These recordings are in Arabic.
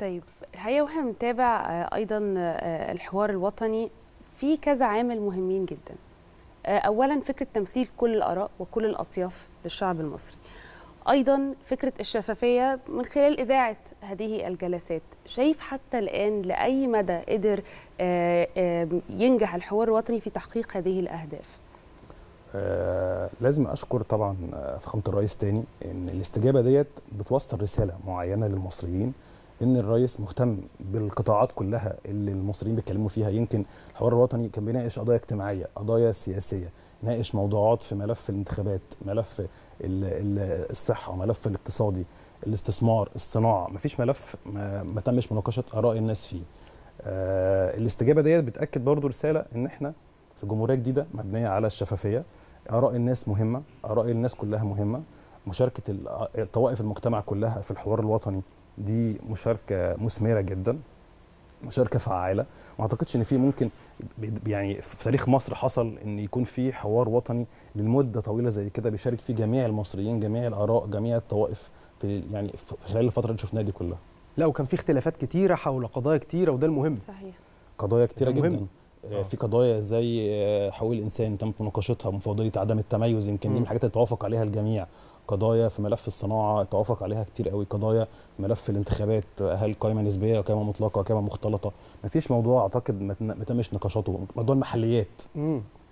طيب الحقيقه واحنا بنتابع آه، ايضا آه، الحوار الوطني في كذا عامل مهمين جدا آه، اولا فكره تمثيل كل الاراء وكل الاطياف للشعب المصري ايضا فكره الشفافيه من خلال اذاعه هذه الجلسات شايف حتى الان لاي مدى قدر ينجح الحوار الوطني في تحقيق هذه الاهداف آه لازم اشكر طبعا فخامه الرئيس تاني ان الاستجابه ديت بتوصل رساله معينه للمصريين ان الرئيس مهتم بالقطاعات كلها اللي المصريين بيتكلموا فيها يمكن الحوار الوطني كان بيناقش قضايا اجتماعيه قضايا سياسيه ناقش موضوعات في ملف الانتخابات ملف الصحه ملف الاقتصادي الاستثمار الصناعه مفيش ملف ما, تمش مناقشه اراء الناس فيه آه، الاستجابه ديت بتاكد برضو رساله ان احنا في جمهوريه جديده مبنيه على الشفافيه اراء الناس مهمه اراء الناس كلها مهمه مشاركه طوائف المجتمع كلها في الحوار الوطني دي مشاركه مثمره جدا مشاركه فعاله ما اعتقدش ان في ممكن يعني في تاريخ مصر حصل ان يكون في حوار وطني لمده طويله زي كده بيشارك فيه جميع المصريين جميع الاراء جميع الطوائف في يعني في خلال الفتره اللي شفناها دي كلها لا وكان في اختلافات كتيره حول قضايا كتيره وده المهم صحيح قضايا كتيره جدا مهم. آه، آه. في قضايا زي آه، حقوق الانسان تم مناقشتها مفوضيه عدم التميز يمكن دي من الحاجات اللي توافق عليها الجميع قضايا في ملف الصناعه توافق عليها كتير قوي قضايا ملف الانتخابات هل قائمه نسبيه قائمه مطلقه قائمه مختلطه ما فيش موضوع اعتقد ما تمش نقاشاته موضوع المحليات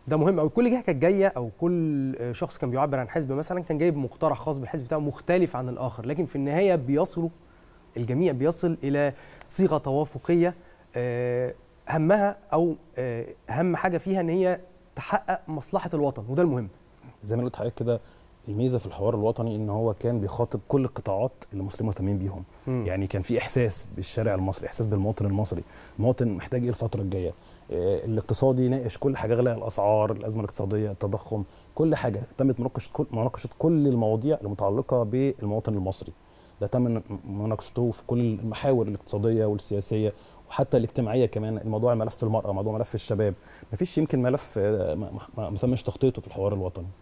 ده مهم قوي كل جهه كانت جايه او كل شخص كان بيعبر عن حزب مثلا كان جايب مقترح خاص بالحزب بتاعه مختلف عن الاخر لكن في النهايه بيصلوا الجميع بيصل الى صيغه توافقيه همها او آه، اهم حاجه فيها ان هي تحقق مصلحه الوطن وده المهم زي ما قلت حضرتك كده الميزه في الحوار الوطني ان هو كان بيخاطب كل القطاعات اللي المصريين مهتمين بيهم م. يعني كان في احساس بالشارع المصري احساس بالمواطن المصري المواطن محتاج ايه الفتره الجايه آه، الاقتصادي ناقش كل حاجه غلاء الاسعار الازمه الاقتصاديه التضخم كل حاجه تمت مناقشه كل مناقشه كل المواضيع المتعلقه بالمواطن المصري ده تم مناقشته في كل المحاور الاقتصاديه والسياسيه وحتى الاجتماعيه كمان الموضوع ملف المراه موضوع ملف الشباب ما فيش يمكن ملف آه، ما تمش تخطيطه في الحوار الوطني